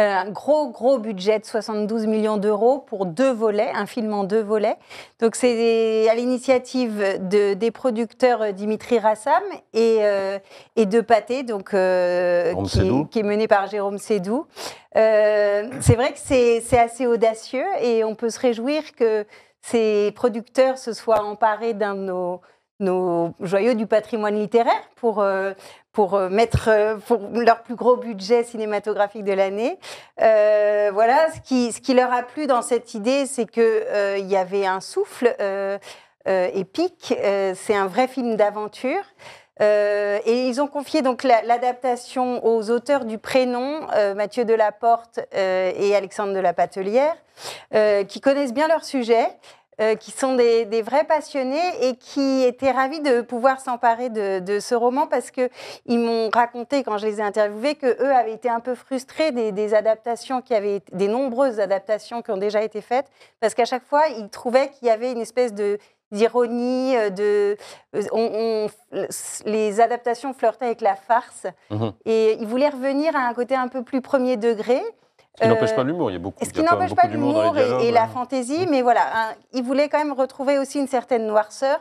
un euh, gros, gros budget de 72 millions d'euros pour deux volets, un film en deux volets. Donc c'est à l'initiative de, des producteurs euh, Dimitri Rassam et, euh, et de Pâté, donc, qui, est, mené par Jérôme Sédou. c'est vrai que c'est assez audacieux et on peut se réjouir que ces producteurs se soient emparés d'un de nos nos joyaux du patrimoine littéraire pour, pour euh, mettre euh, leur plus gros budget cinématographique de l'année. Euh, voilà, ce qui, ce qui leur a plu dans cette idée, c'est qu'il y avait un souffle épique, c'est un vrai film d'aventure. et ils ont confié donc l'adaptation aux auteurs du prénom, Mathieu Delaporte et Alexandre de la Patelière, qui connaissent bien leur sujet. Euh, qui sont des, vrais passionnés et qui étaient ravis de pouvoir s'emparer de, ce roman parce que ils m'ont raconté quand je les ai interviewés que eux avaient été un peu frustrés des, adaptations qui avaient des nombreuses adaptations qui ont déjà été faites parce qu'à chaque fois ils trouvaient qu'il y avait une espèce d'ironie, euh, de, euh, les adaptations flirtaient avec la farce. Mhm. Et ils voulaient revenir à un côté un peu plus premier degré. Qui euh, n'empêche pas l'humour, il y a beaucoup, ce qui n'empêche pas l'humour et, la hein. fantaisie, mmh. mais voilà, hein, il voulait quand même retrouver aussi une certaine noirceur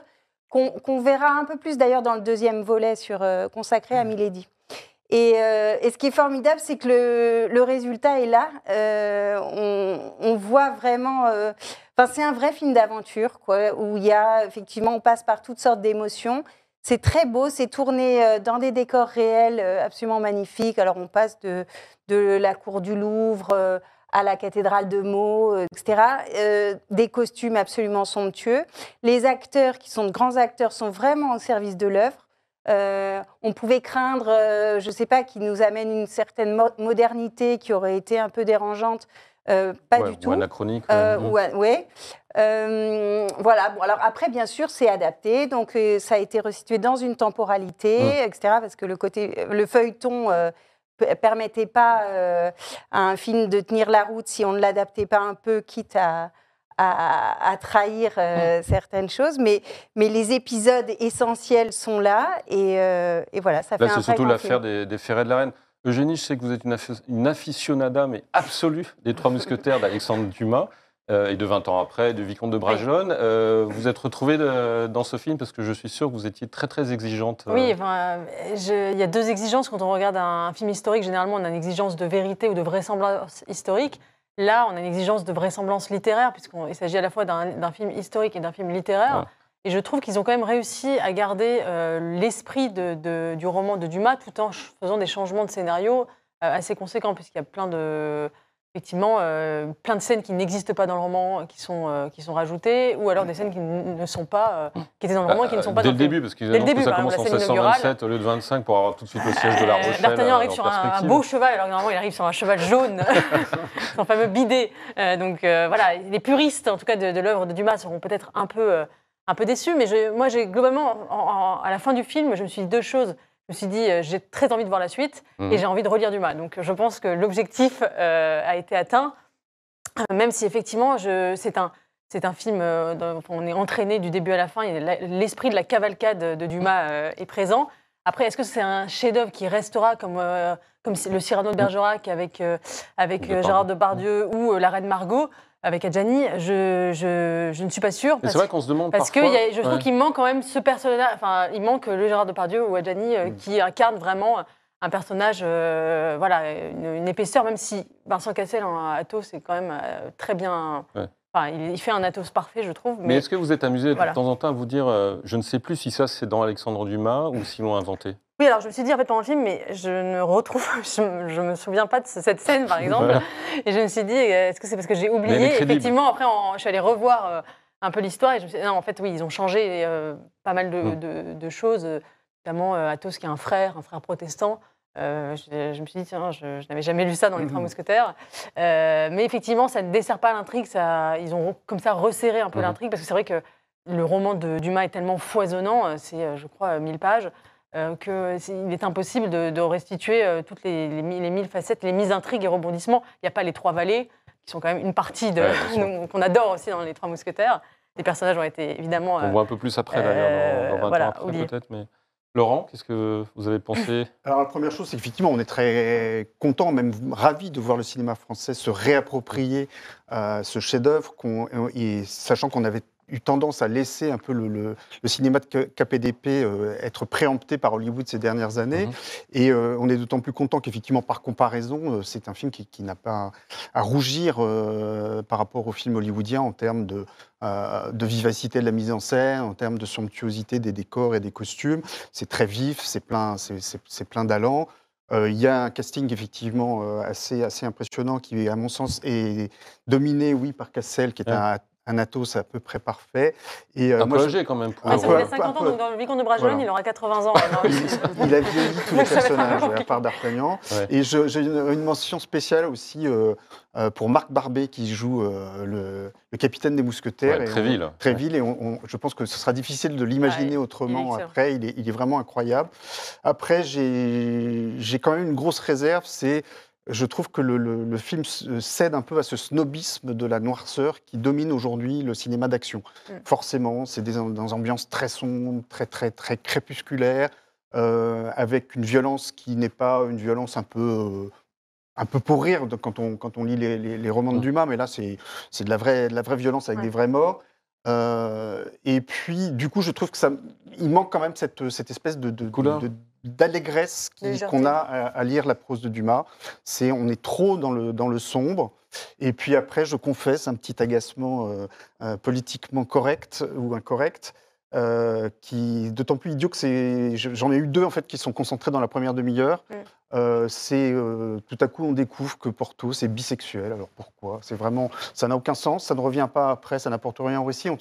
qu'on verra un peu plus d'ailleurs dans le deuxième volet sur, euh, consacré à mmh. Milady. Euh, et, ce qui est formidable, c'est que le, résultat est là. on, voit vraiment. c'est un vrai film d'aventure, où il y a effectivement, on passe par toutes sortes d'émotions. C'est très beau, c'est tourné euh, dans des décors réels euh, absolument magnifiques. Alors on passe de, la cour du Louvre euh, à la cathédrale de Meaux, etc. des costumes absolument somptueux. Les acteurs, qui sont de grands acteurs, sont vraiment au service de l'œuvre. on pouvait craindre, je ne sais pas, qu'ils nous amènent une certaine modernité qui aurait été un peu dérangeante euh, pas du tout. anachronique. Euh, ouais. Euh, voilà. Bon, alors après, bien sûr, c'est adapté. Donc, euh, ça a été restitué dans une temporalité, hmm. etc. Parce que le côté, le feuilleton permettait pas à un film de tenir la route si on ne l'adaptait pas un peu, quitte à, à, trahir hmm. certaines choses, mais, mais les épisodes essentiels sont là et, voilà, ça fait un c'est surtout l'affaire des, des ferrets de la reine. Eugénie, je sais que vous êtes une, aficionada, mais absolue, des Trois Mousquetaires d'Alexandre Dumas. Euh, et de 20 ans après, du Vicomte de Bragelonne. Euh, vous êtes retrouvée dans ce film parce que je suis sûre que vous étiez très très exigeante. Euh. Oui, il y a deux exigences quand on regarde un, film historique. Généralement, on a une exigence de vérité ou de vraisemblance historique. Là, on a une exigence de vraisemblance littéraire puisqu'il s'agit à la fois d'un film historique et d'un film littéraire. Et je trouve qu'ils ont quand même réussi à garder euh, l'esprit de, du roman de Dumas tout en faisant des changements de scénario euh, assez conséquents, puisqu'il y a plein de, effectivement, euh, plein de scènes qui n'existent pas dans le roman, qui sont, qui sont rajoutées, ou alors des scènes qui ne sont pas, mm. qui étaient dans le roman qui ne sont pas bah, dans le début, parce qu'ils annoncent que ça commence en 1627 au lieu de 25 pour avoir tout de suite le siège de la Rochelle. D'Artagnan arrive sur un, beau cheval, alors normalement il arrive sur un cheval jaune, son fameux bidet. donc voilà, les puristes, en tout cas, de, de l'œuvre de Dumas seront peut-être un peu un peu déçu, mais moi, j'ai globalement, à la fin du film, je me suis dit deux choses. Je me suis dit, euh, j'ai très envie de voir la suite et mhm. j'ai envie de relire Dumas. Donc, je pense que l'objectif euh, a été atteint, euh, même si effectivement, c'est un, film, dont on est entraîné du début à la fin. L'esprit de la cavalcade de Dumas est présent. Après, est-ce que c'est un chef-d'œuvre qui restera comme, comme le Cyrano de Bergerac avec, avec Gérard Depardieu mhm. ou La Reine Margot avec Adjani, je, je, ne suis pas sûre. C'est vrai qu'on se demande parce que je trouve qu'il manque quand même ce personnage. Enfin, il manque le Gérard Depardieu ou Adjani euh, mm. qui incarne vraiment un personnage, euh, voilà, une, épaisseur. Même si Vincent Cassel en Athos c'est quand même euh, très bien. Enfin, il, fait un Athos parfait, je trouve. Mais, est-ce que vous êtes amusé de temps en temps à vous dire, je ne sais plus si ça c'est dans Alexandre Dumas ou s'ils l'ont inventé oui, alors je me suis dit en fait pendant le film, mais je ne retrouve, je, me souviens pas de cette scène par exemple. Et je me suis dit, euh, est-ce que c'est parce que j'ai oublié Effectivement, après je suis allée revoir euh, un peu l'histoire et je me suis dit, non, en fait oui, ils ont changé euh, pas mal de, mm. choses, notamment Athos qui a un frère, un frère protestant. Je, me suis dit, tiens, je, n'avais jamais lu ça dans Les Trois mm-hmm. Mousquetaires. mais effectivement, ça ne dessert pas l'intrigue, ils ont comme ça resserré un peu mm-hmm. l'intrigue, parce que c'est vrai que le roman de Dumas est tellement foisonnant, c'est, je crois, 1000 pages. Euh, qu'il est impossible de, restituer euh, toutes les, mille facettes, les mises intrigues et rebondissements. Il n'y a pas les trois vallées, qui sont quand même une partie de, qu'on adore aussi dans les trois mousquetaires. Les personnages ont été évidemment. On euh, voit un peu plus après, d'ailleurs, dans, 20 peut-être. Mais... Laurent, qu'est-ce que vous avez pensé Alors la première chose, c'est qu'effectivement, on est très content, même ravi de voir le cinéma français se réapproprier ce chef-d'œuvre, sachant qu'on avait eu tendance à laisser un peu le, cinéma de KPDP euh, être préempté par Hollywood ces dernières années. Mhm. Et euh, on est d'autant plus content qu'effectivement, par comparaison, euh, c'est un film qui, n'a pas à, rougir par rapport au film hollywoodien en termes de, de vivacité de la mise en scène, en termes de somptuosité des décors et des costumes. C'est très vif, c'est plein, c'est plein Il y a un casting effectivement assez, assez impressionnant qui, à mon sens, est dominé, oui, par Cassel, qui est un un Atos à peu près parfait. Et, euh, un moi, peu quand même. Pour ah, fait 50 ans, donc dans le Vicomte de Bragelonne, il aura 80 ans. il, a vieilli tous les personnages, à part d'Artagnan. Et j'ai une, mention spéciale aussi euh, euh, pour Marc Barbet qui joue le, capitaine des mousquetaires. Ouais, très Tréville, et je pense que ce sera difficile de l'imaginer autrement après. Il est, il est, vraiment incroyable. Après, j'ai quand même une grosse réserve, c'est je trouve que le, film euh, cède un peu à ce snobisme de la noirceur qui domine aujourd'hui le cinéma d'action. Mm. Forcément, c'est des, des, ambiances très sombres, très, très, très crépusculaires, euh, avec une violence qui n'est pas une violence un peu... Euh, un peu pour rire quand on, quand on lit les, romans de mm. Dumas, mais là c'est de, la vraie, de la vraie violence avec des vrais morts. et puis, du coup, je trouve que ça, il manque quand même cette, cette espèce de, de, de, d'allégresse qu'on a à, lire la prose de Dumas. C'est on est trop dans le, dans le sombre. Et puis après, je confesse un petit agacement euh, euh, politiquement correct ou incorrect. Euh, qui d'autant plus idiot que j'en ai eu deux en fait qui sont concentrés dans la première demi-heure mm. euh, c'est tout à coup on découvre que Porto c'est bisexuel alors pourquoi c'est vraiment ça n'a aucun sens ça ne revient pas après ça n'apporte rien au récit on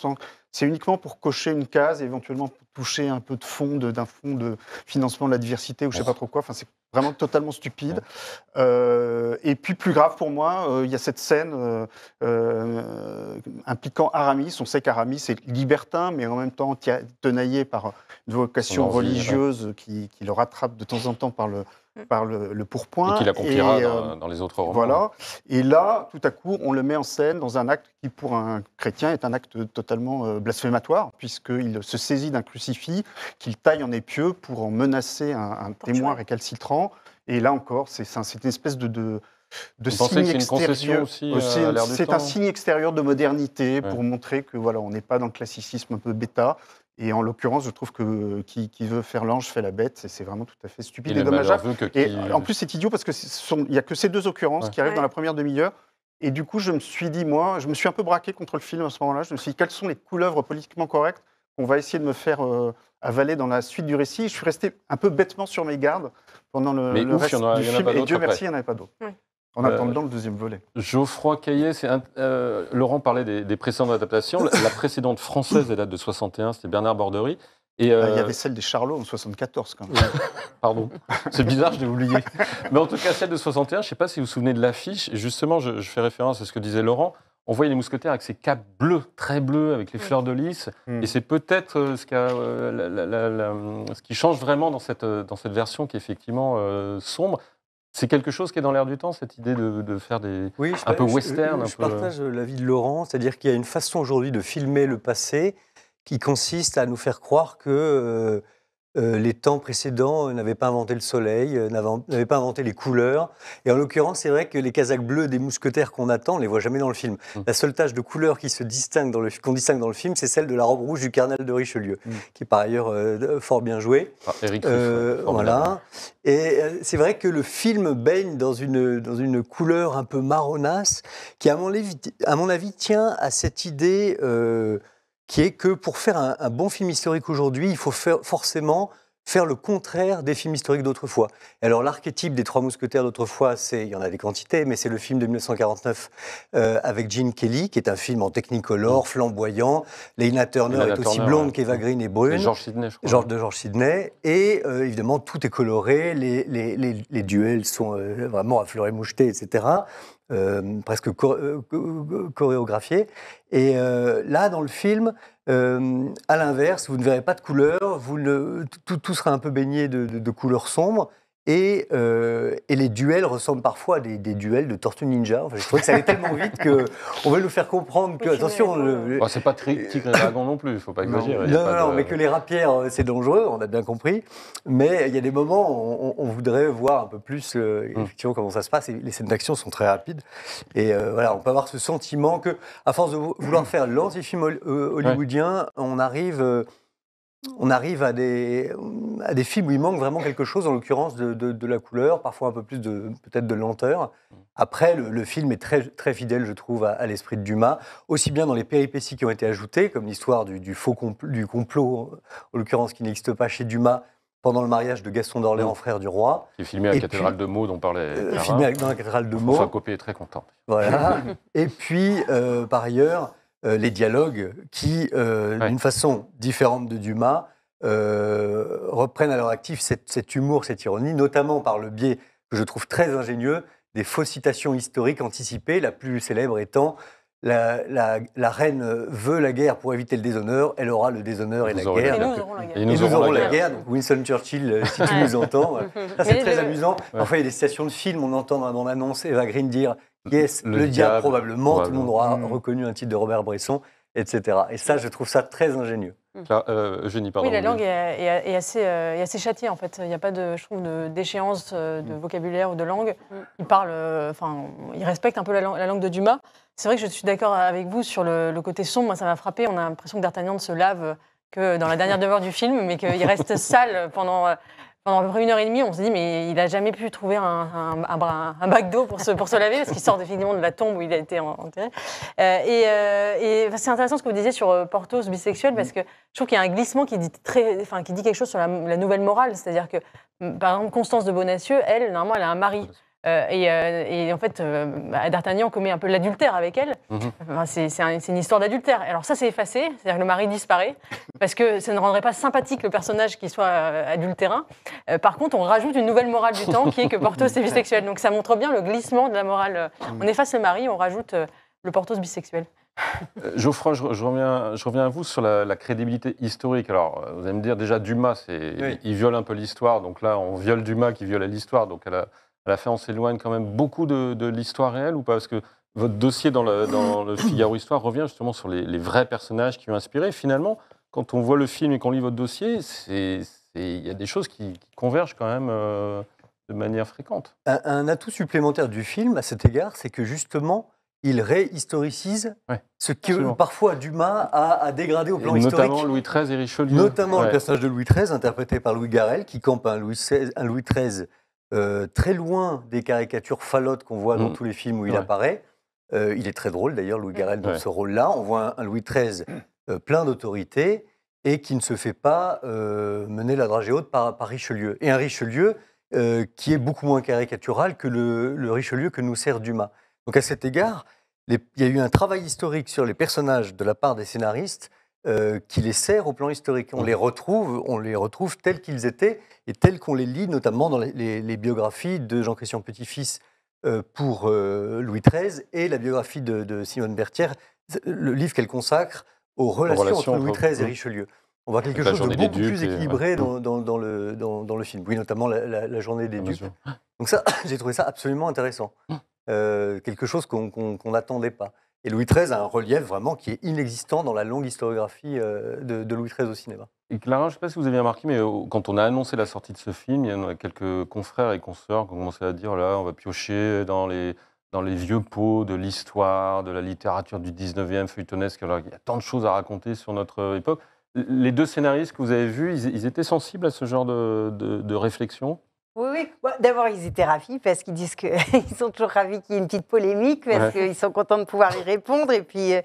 c'est uniquement pour cocher une case et éventuellement toucher un peu de fond, d'un fonds de financement de la diversité ou je sais oh. pas trop quoi. Enfin, c'est vraiment totalement stupide. Euh, et puis, plus grave pour moi, euh, il y a cette scène euh, impliquant Aramis. On sait qu'Aramis est libertin, mais en même temps tenaillé par une vocation religieuse qui le rattrape de temps en temps par le, Mm. par le, pourpoint. Et qu'il accomplira euh, dans, les autres romans. Voilà. Et là, tout à coup, on le met en scène dans un acte qui, pour un chrétien, est un acte totalement euh, blasphématoire, puisqu'il se saisit d'un crucifix qu'il taille en épieux pour en menacer un, témoin récalcitrant. Et là encore, c'est une espèce de, de de signe extérieur. Euh, c'est un signe extérieur de modernité pour montrer que voilà, on n'est pas dans le classicisme un peu bêta, et en l'occurrence, je trouve que euh, qui, veut faire l'ange fait la bête, et c'est vraiment tout à fait stupide et, dommageable. Et en plus, c'est idiot parce que il n'y a que ces deux occurrences qui arrivent dans la première demi-heure. Et du coup, je me suis dit, moi, je me suis un peu braqué contre le film à ce moment-là. Je me suis dit, quelles sont les couleuvres politiquement correctes qu'on va essayer de me faire euh, avaler dans la suite du récit Je suis resté un peu bêtement sur mes gardes pendant le, reste du film. et Dieu merci, il n'y en avait pas d'autres. En attendant euh, le deuxième volet. Geoffroy Caillet, euh, Laurent parlait des, précédentes adaptations. la, précédente française, elle date de 61, c'était Bernard Borderie. Ah, il y euh, avait celle des Charlots en 74 quand Pardon, c'est bizarre, je l'ai oublié. Mais en tout cas, celle de 61, je ne sais pas si vous vous souvenez de l'affiche. Justement, je, fais référence à ce que disait Laurent. On voyait les mousquetaires avec ces capes bleues, très bleues, avec les fleurs de lys. Hmm. Et c'est peut-être ce, qui change vraiment dans cette, version qui est effectivement sombre. C'est quelque chose qui est dans l'air du temps, cette idée de, faire des. un peu western. un peu... partage euh. l'avis de Laurent, c'est-à-dire qu'il y a une façon aujourd'hui de filmer le passé qui consiste à nous faire croire que euh, euh, les temps précédents euh, n'avaient pas inventé le soleil, euh, n'avaient pas inventé les couleurs. Et en l'occurrence, c'est vrai que les casaques bleues des mousquetaires qu'on attend, on les voit jamais dans le film. Mm. La seule tache de couleur qui se distingue dans le, qu'on distingue dans le film, c'est celle de la robe rouge du cardinal de Richelieu, mm. qui est par ailleurs fort bien jouée. Ah, voilà. Et c'est vrai que le film baigne dans une, dans une couleur un peu marronasse, qui à mon à mon avis tient à cette idée qui est que pour faire un, bon film historique aujourd'hui, il faut forcément faire le contraire des films historiques d'autrefois. Alors l'archétype des Trois Mousquetaires d'autrefois, c'est il y en a des quantités, mais c'est le film de 1949 euh, avec Gene Kelly, qui est un film en technicolor, mm. flamboyant. Lena Turner est aussi blonde qu'Eva mm. Green et brune. Et George Sidney, je crois. de George Sidney. Et euh, évidemment, tout est coloré, les, les, les, les duels sont euh, vraiment à fleur et moucheté, etc. Euh, presque euh, euh, chorégraphié Et là, dans le film, à l'inverse, vous ne verrez pas de couleur, tout, sera un peu baigné de couleurs sombres. Euh, et, les duels ressemblent parfois à des, duels de Tortue Ninja. je trouvais que ça allait tellement vite qu'on veut nous faire comprendre que, attention... Oh, c'est pas Tigre et Dragon non plus, il faut pas exagérer. Non, non, mais que les rapières, euh, c'est dangereux, on a bien compris. Mais il y a des moments où on, voudrait voir un peu plus euh, hmm. effectivement comment ça se passe. Et les scènes d'action sont très rapides. Et voilà, on peut avoir ce sentiment que, à force de vouloir faire l'anti-film hollywoodien, on arrive on arrive à des, films où il manque vraiment quelque chose, en l'occurrence de, la couleur, parfois un peu plus de peut-être de lenteur. Après, le, film est très, fidèle, je trouve, à, l'esprit de Dumas, aussi bien dans les péripéties qui ont été ajoutées, comme l'histoire du, faux complot, du complot, en l'occurrence qui n'existe pas chez Dumas, pendant le mariage de Gaston d'Orléans, mm. frère du roi. Qui est filmé à la cathédrale de Meaux, dont parlait. Euh, filmé dans la cathédrale de Meaux. François Copé est très content. Voilà. et puis, euh, par ailleurs, euh, les dialogues qui, euh, d'une façon différente de Dumas, euh, reprennent à leur actif cet, humour, cette ironie, notamment par le biais que je trouve très ingénieux des fausses citations historiques anticipées, la plus célèbre étant la, reine veut la guerre pour éviter le déshonneur, elle aura le déshonneur et la guerre. Et nous, aurons la guerre. Et nous, aurons, la guerre. Donc Winston Churchill, si tu nous entends, ça c'est très amusant. Enfin, il y a des citations de films, on entend dans l'annonce Eva Green dire Yes, le, diable, probablement, tout le monde aura reconnu un titre de Robert Bresson, etc. Et ça, je trouve ça très ingénieux. Mm. Là, euh, parle pardon. Oui, la langue euh, est, assez, châtiée, en fait. Il n'y a pas, de, je trouve, d'échéance euh, de mm. vocabulaire ou de langue. Mm. Il parle, euh, enfin, il respecte un peu la, langue de Dumas. C'est vrai que je suis d'accord avec vous sur le, côté sombre. Moi, ça m'a frappé. On a l'impression que D'Artagnan ne se lave que dans la dernière demeure du film, mais qu'il reste sale pendant pendant une heure et demie, on se dit, mais il n'a jamais pu trouver un, un, bac d'eau pour se, pour se laver, parce qu'il sort définitivement de la tombe où il a été enterré. Euh, et, euh, c'est intéressant ce que vous disiez sur euh, Portos bisexuel, parce que je trouve qu'il y a un glissement qui dit, très, enfin, qui dit quelque chose sur la, la nouvelle morale. C'est-à-dire que, par exemple, Constance de Bonacieux, elle, normalement, elle a un mari. Euh, euh, et, en fait, euh, D'Artagnan commet un peu l'adultère avec elle. Mhm. c'est une histoire d'adultère. Alors ça, c'est effacé, c'est-à-dire que le mari disparaît, parce que ça ne rendrait pas sympathique le personnage qui soit adultérin. par contre, on rajoute une nouvelle morale du temps qui est que Portos est bisexuel. Donc ça montre bien le glissement de la morale. Mhm. On efface le mari, on rajoute le Portos bisexuel. Geoffroy, je, reviens, à vous sur la, crédibilité historique. Alors, vous allez me dire, déjà, Dumas, il, viole un peu l'histoire. Donc là, on viole Dumas qui viole l'histoire. Donc, elle a, à la fin, on s'éloigne quand même beaucoup de, l'histoire réelle ou pas Parce que votre dossier dans le, Figaro Histoire revient justement sur les, vrais personnages qui ont inspiré. Finalement, quand on voit le film et qu'on lit votre dossier, il y a des choses qui, convergent quand même. Euh, de manière fréquente. Un, atout supplémentaire du film à cet égard, c'est que justement, il réhistoricise ce que parfois Dumas a, dégradé au plan historique. Notamment Louis XIII et Richelieu. Notamment le personnage de Louis XIII, interprété par Louis Garel, qui campe un Louis, un Louis XIII euh, très loin des caricatures falotes qu'on voit dans mm. tous les films où il apparaît. Euh, il est très drôle d'ailleurs, Louis Garrel, dans ce rôle-là. On voit un, Louis XIII euh, plein d'autorité et qui ne se fait pas mener la dragée haute par, Richelieu. Et un Richelieu qui est beaucoup moins caricatural que le, Richelieu que nous sert Dumas. Donc à cet égard, il y a eu un travail historique sur les personnages de la part des scénaristes euh, qui les sert au plan historique. On les retrouve, on les retrouve tels qu'ils étaient et tels qu'on les lit, notamment dans les, biographies de Jean-Christian Petit-Fils euh, pour euh, Louis XIII et la biographie de, Simone Berthier, le livre qu'elle consacre aux relations, entre Louis XIII et Richelieu. On voit quelque chose de beaucoup plus équilibré dans, le, dans, le, film. Oui, notamment la, journée des ducs. Donc ça, j'ai trouvé ça absolument intéressant. Mmh. quelque chose qu'on n'attendait pas. Et Louis XIII a un relief vraiment qui est inexistant dans la longue historiographie euh, de, Louis XIII au cinéma. Et Clara, je ne sais pas si vous avez remarqué, mais euh, quand on a annoncé la sortie de ce film, il y en a quelques confrères et consoeurs qui ont commencé à dire là, on va piocher dans les, dans les vieux pots de l'histoire, de la littérature du 19e feuilletonesque. Alors, il y a tant de choses à raconter sur notre époque. Les deux scénaristes que vous avez vus, ils, étaient sensibles à ce genre de, de réflexion oui, oui. D'abord, ils étaient ravis parce qu'ils disent qu'ils sont toujours ravis qu'il y ait une petite polémique parce qu'ils sont contents de pouvoir y répondre. Et puis, euh,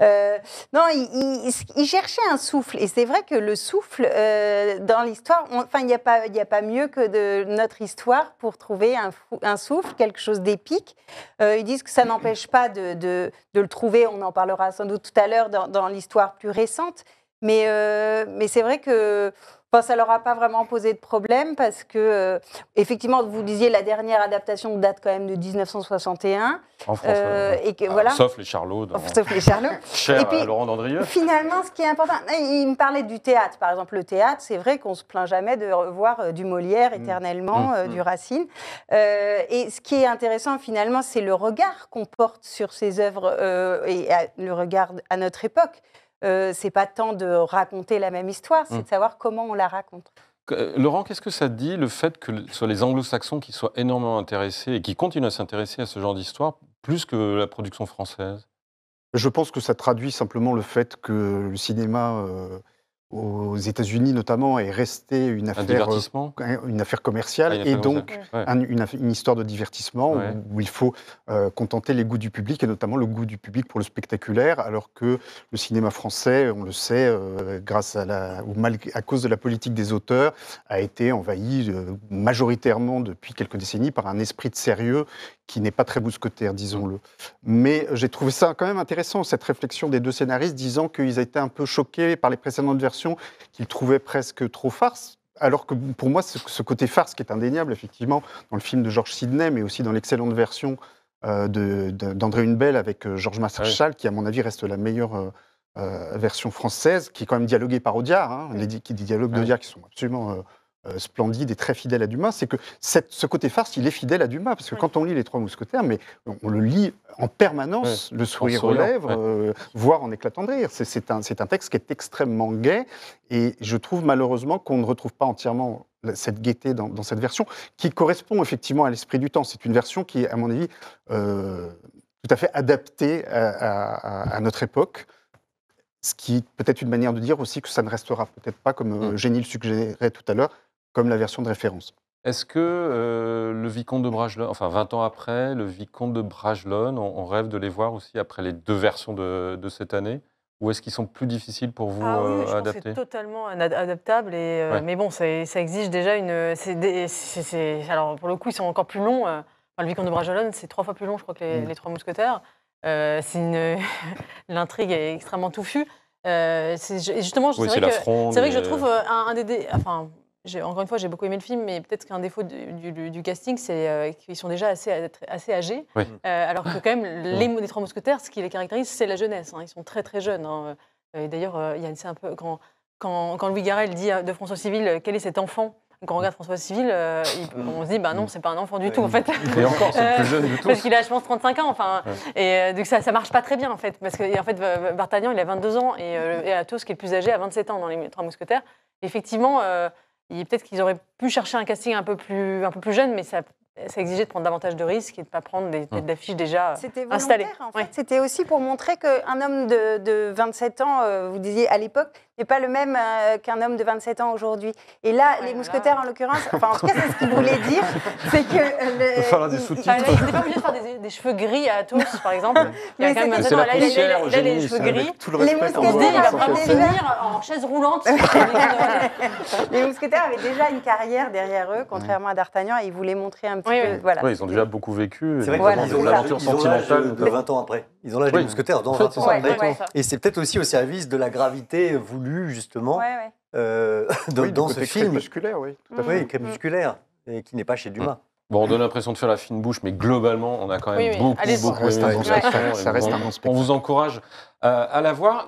euh, non, ils, cherchaient un souffle. Et c'est vrai que le souffle, euh, dans l'histoire, enfin, il n'y a, pas, a pas mieux que de notre histoire pour trouver un, souffle, quelque chose d'épique. ils disent que ça n'empêche pas de, de, le trouver. On en parlera sans doute tout à l'heure dans l'histoire plus récente. Mais, euh, mais c'est vrai que enfin, ça leur a pas vraiment posé de problème parce que, euh, effectivement, vous disiez la dernière adaptation date quand même de 1961. En France. Euh, et que, ah, voilà. Sauf les Charlots. Sauf les Charlots. Cher Laurent Dandrieux. Finalement, ce qui est important, ah, il me parlait du théâtre. Par exemple, le théâtre, c'est vrai qu'on se plaint jamais de revoir du Molière mm. éternellement, mm, mm. du Racine. et ce qui est intéressant, finalement, c'est le regard qu'on porte sur ces œuvres et le regard à notre époque. Euh, c'est pas tant de raconter la même histoire, c'est mm. de savoir comment on la raconte. Euh, Laurent, qu'est-ce que ça dit le fait que ce soit les anglo-saxons qui soient énormément intéressés et qui continuent à s'intéresser à ce genre d'histoire plus que la production française Je pense que ça traduit simplement le fait que le cinéma euh, aux États-Unis notamment est resté une affaire, euh, une affaire commerciale ah, et donc une, histoire de divertissement où, il faut euh, contenter les goûts du public et notamment le goût du public pour le spectaculaire, alors que le cinéma français, on le sait, euh, grâce à la ou à cause de la politique des auteurs, a été envahi majoritairement depuis quelques décennies par un esprit de sérieux qui n'est pas très bousquetaire, disons-le. Mais j'ai trouvé ça quand même intéressant cette réflexion des deux scénaristes disant qu'ils étaient un peu choqués par les précédentes versions qu'il trouvait presque trop farce, alors que pour moi, ce, côté farce qui est indéniable, effectivement, dans le film de George Sidney, mais aussi dans l'excellente version euh, d'André Hunebelle avec euh, Georges Massachal, qui, à mon avis, reste la meilleure euh, version française, qui est quand même dialoguée par Audiard, hein, qui, des dialogues ouais. qui sont absolument euh, splendide et très fidèle à Dumas, c'est que ce côté farce, il est fidèle à Dumas, parce que quand on lit Les Trois Mousquetaires, mais on, le lit en permanence, le sourire aux lèvres, euh, voire en éclatant de rire. C'est un, un, texte qui est extrêmement gai, et je trouve malheureusement qu'on ne retrouve pas entièrement cette gaieté dans, cette version, qui correspond effectivement à l'esprit du temps. C'est une version qui est, à mon avis, euh, tout à fait adaptée à, notre époque. Ce qui peut-être une manière de dire aussi que ça ne restera peut-être pas, comme mm. Génie le suggérait tout à l'heure, comme la version de référence. Est-ce que euh, le vicomte de Bragelonne, enfin 20 ans après, le vicomte de Bragelonne, on, rêve de les voir aussi après les deux versions de, cette année ou est-ce qu'ils sont plus difficiles pour vous ah euh, adapter C'est totalement adaptable, et, euh, mais bon, ça, exige déjà une. alors pour le coup, ils sont encore plus longs. le vicomte de Bragelonne, c'est trois fois plus long, je crois, que les, mm. Trois Mousquetaires. Euh, L'intrigue est extrêmement touffue. Euh, c'est justement, c'est vrai, que je trouve un, des, encore une fois, j'ai beaucoup aimé le film, mais peut-être qu'un défaut du, casting, c'est euh, qu'ils sont déjà assez, assez âgés. Euh, alors que, quand même, mm. les, Trois Mousquetaires, ce qui les caractérise, c'est la jeunesse. Hein. Ils sont très, très jeunes. Hein. Euh, et d'ailleurs, il y a un peu. Quand, quand, Louis Garrel dit de François Civil, quel est cet enfant quand on regarde François Civil, mm. on se dit, bah non, mm. c'est pas un enfant du tout, en fait. encore, plus jeune du tout. Parce qu'il a, je pense, 35 ans, enfin. Et donc, ça, ça marche pas très bien, en fait. Parce que, en fait, Bartagnan, il a 22 ans, et, et Athos, qui est le plus âgé, a 27 ans dans Les Trois Mousquetaires. Effectivement, peut-être qu'ils auraient pu chercher un casting un peu plus, un peu plus jeune, mais ça, ça exigeait de prendre davantage de risques et de ne pas prendre des affiches déjà euh, installées. En fait. C'était aussi pour montrer qu'un homme de, 27 ans, euh, vous disiez à l'époque, pas le même euh, qu'un homme de 27 ans aujourd'hui. Et là, les mousquetaires, en l'occurrence, enfin, en tout cas, c'est ce qu'ils voulaient dire, c'est que. Euh, il faudra des sous-titres. Enfin, pas obligé de faire des, cheveux gris à tous, par exemple. Il y a quand même un là, les cheveux gris. le les mousquetaires, il va pas finir en chaise roulante. les mousquetaires avaient déjà une carrière derrière eux, contrairement à D'Artagnan, et ils voulaient montrer un petit peu. Oui, ils ont déjà beaucoup vécu. C'est vrai qu'ils ont l'aventure sentimentale. 20 ans après. Ils ont l'âge oui. des mousquetaires dans 20 ouais, Et c'est peut-être aussi au service de la gravité voulue, justement, euh, dans, ce film. Crépusculaire, oui. Tout à Oui, mm-hmm. crépusculaire, et qui n'est pas chez Dumas. Mm. Bon, on donne l'impression de faire la fine bouche, mais globalement, on a quand même beaucoup, beaucoup, beaucoup, ça reste, un bon spectacle. On vous encourage euh, à la voir.